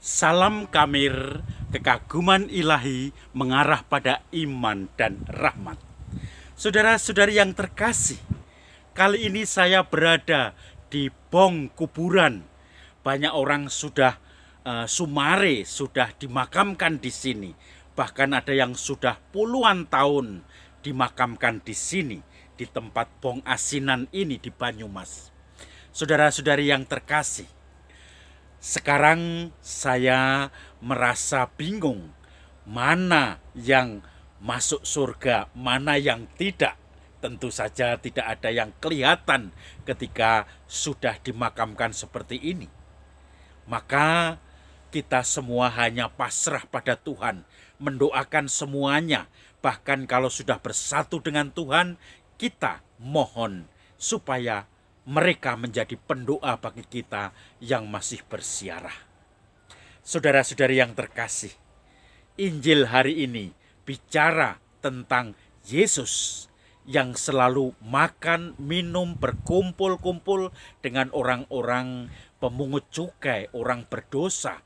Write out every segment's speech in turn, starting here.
Salam kamir, kekaguman ilahi mengarah pada iman dan rahmat. Saudara-saudari yang terkasih, kali ini saya berada di bong kuburan. Banyak orang sudah uh, sumare, sudah dimakamkan di sini. Bahkan ada yang sudah puluhan tahun dimakamkan di sini, di tempat bong asinan ini di Banyumas. Saudara-saudari yang terkasih, sekarang saya merasa bingung mana yang masuk surga, mana yang tidak. Tentu saja tidak ada yang kelihatan ketika sudah dimakamkan seperti ini. Maka kita semua hanya pasrah pada Tuhan, mendoakan semuanya. Bahkan kalau sudah bersatu dengan Tuhan, kita mohon supaya mereka menjadi pendoa bagi kita yang masih bersiarah. Saudara-saudari yang terkasih, Injil hari ini bicara tentang Yesus yang selalu makan, minum, berkumpul-kumpul dengan orang-orang pemungut cukai, orang berdosa.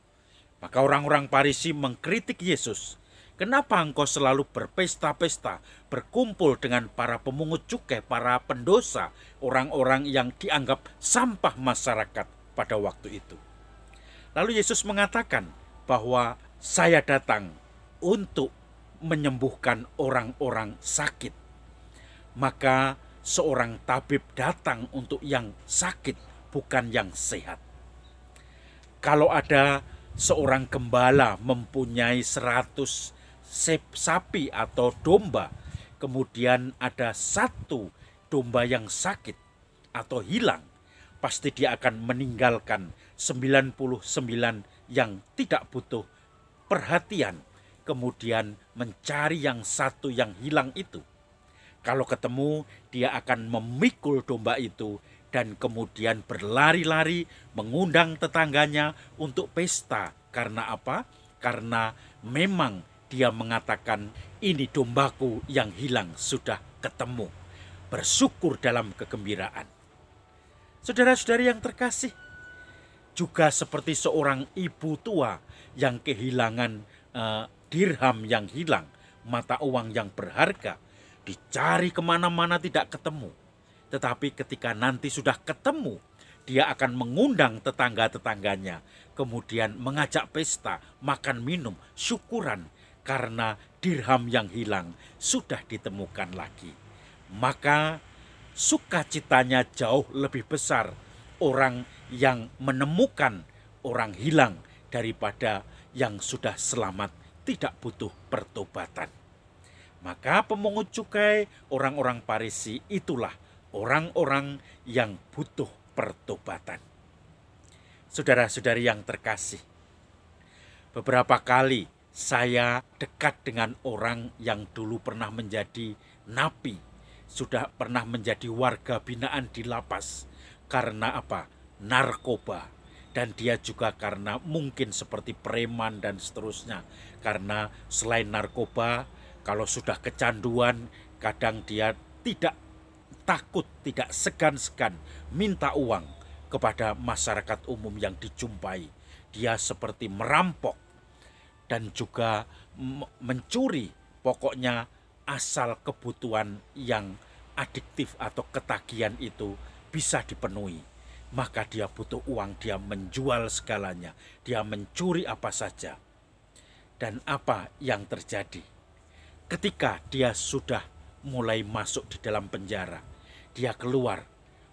Maka orang-orang Parisi mengkritik Yesus Kenapa engkau selalu berpesta-pesta, berkumpul dengan para pemungut cukai, para pendosa, orang-orang yang dianggap sampah masyarakat pada waktu itu? Lalu Yesus mengatakan bahwa saya datang untuk menyembuhkan orang-orang sakit. Maka seorang tabib datang untuk yang sakit, bukan yang sehat. Kalau ada seorang gembala mempunyai seratus sapi atau domba, kemudian ada satu domba yang sakit atau hilang, pasti dia akan meninggalkan 99 yang tidak butuh perhatian, kemudian mencari yang satu yang hilang itu. Kalau ketemu, dia akan memikul domba itu dan kemudian berlari-lari mengundang tetangganya untuk pesta. Karena apa? Karena memang dia mengatakan, ini dombaku yang hilang sudah ketemu. Bersyukur dalam kegembiraan. Saudara-saudari yang terkasih, juga seperti seorang ibu tua yang kehilangan uh, dirham yang hilang, mata uang yang berharga, dicari kemana-mana tidak ketemu. Tetapi ketika nanti sudah ketemu, dia akan mengundang tetangga-tetangganya, kemudian mengajak pesta, makan minum, syukuran, karena dirham yang hilang sudah ditemukan lagi. Maka sukacitanya jauh lebih besar orang yang menemukan orang hilang daripada yang sudah selamat tidak butuh pertobatan. Maka pemungut cukai orang-orang Parisi itulah orang-orang yang butuh pertobatan. Saudara-saudari yang terkasih, beberapa kali saya dekat dengan orang yang dulu pernah menjadi napi, sudah pernah menjadi warga binaan di lapas. Karena apa? Narkoba. Dan dia juga karena mungkin seperti preman dan seterusnya. Karena selain narkoba, kalau sudah kecanduan, kadang dia tidak takut, tidak segan-segan minta uang kepada masyarakat umum yang dijumpai. Dia seperti merampok dan juga mencuri pokoknya asal kebutuhan yang adiktif atau ketagihan itu bisa dipenuhi maka dia butuh uang dia menjual segalanya dia mencuri apa saja dan apa yang terjadi ketika dia sudah mulai masuk di dalam penjara dia keluar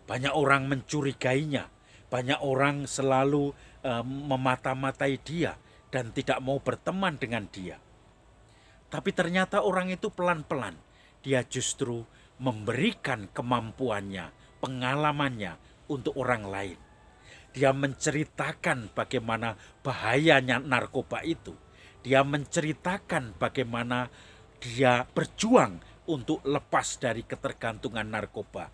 banyak orang mencurigainya banyak orang selalu uh, memata-matai dia dan tidak mau berteman dengan dia. Tapi ternyata orang itu pelan-pelan, dia justru memberikan kemampuannya, pengalamannya untuk orang lain. Dia menceritakan bagaimana bahayanya narkoba itu. Dia menceritakan bagaimana dia berjuang untuk lepas dari ketergantungan narkoba.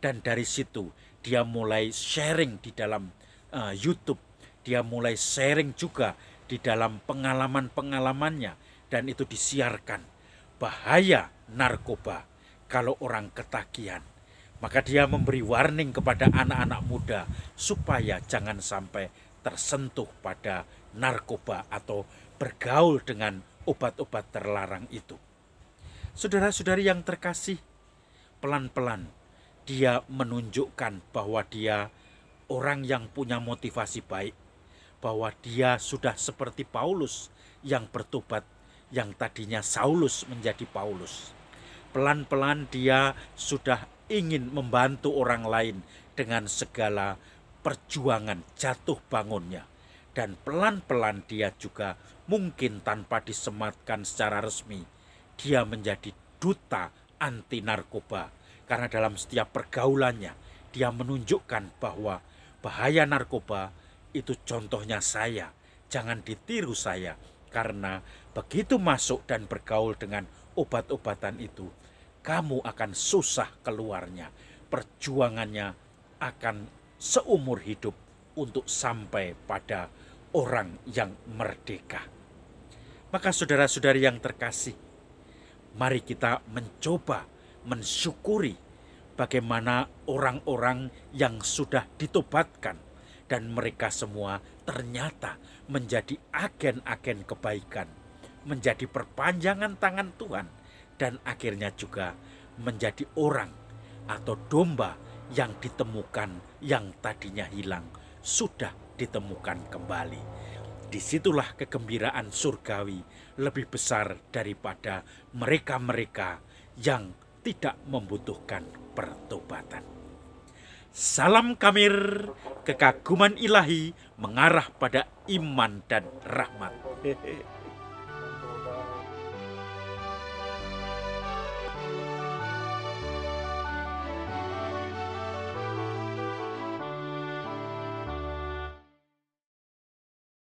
Dan dari situ dia mulai sharing di dalam uh, YouTube. Dia mulai sharing juga di dalam pengalaman-pengalamannya dan itu disiarkan. Bahaya narkoba kalau orang ketagihan. Maka dia memberi warning kepada anak-anak muda supaya jangan sampai tersentuh pada narkoba atau bergaul dengan obat-obat terlarang itu. Saudara-saudari yang terkasih, pelan-pelan dia menunjukkan bahwa dia orang yang punya motivasi baik bahwa dia sudah seperti Paulus yang bertobat, yang tadinya Saulus menjadi Paulus. Pelan-pelan dia sudah ingin membantu orang lain dengan segala perjuangan jatuh bangunnya. Dan pelan-pelan dia juga mungkin tanpa disematkan secara resmi, dia menjadi duta anti narkoba. Karena dalam setiap pergaulannya, dia menunjukkan bahwa bahaya narkoba itu contohnya saya. Jangan ditiru saya. Karena begitu masuk dan bergaul dengan obat-obatan itu, kamu akan susah keluarnya. Perjuangannya akan seumur hidup untuk sampai pada orang yang merdeka. Maka saudara-saudari yang terkasih, mari kita mencoba mensyukuri bagaimana orang-orang yang sudah ditobatkan dan mereka semua ternyata menjadi agen-agen kebaikan, menjadi perpanjangan tangan Tuhan, dan akhirnya juga menjadi orang atau domba yang ditemukan yang tadinya hilang sudah ditemukan kembali. Disitulah kegembiraan surgawi lebih besar daripada mereka-mereka yang tidak membutuhkan pertobatan. Salam kamir, kekaguman ilahi mengarah pada iman dan rahmat. Hehehe.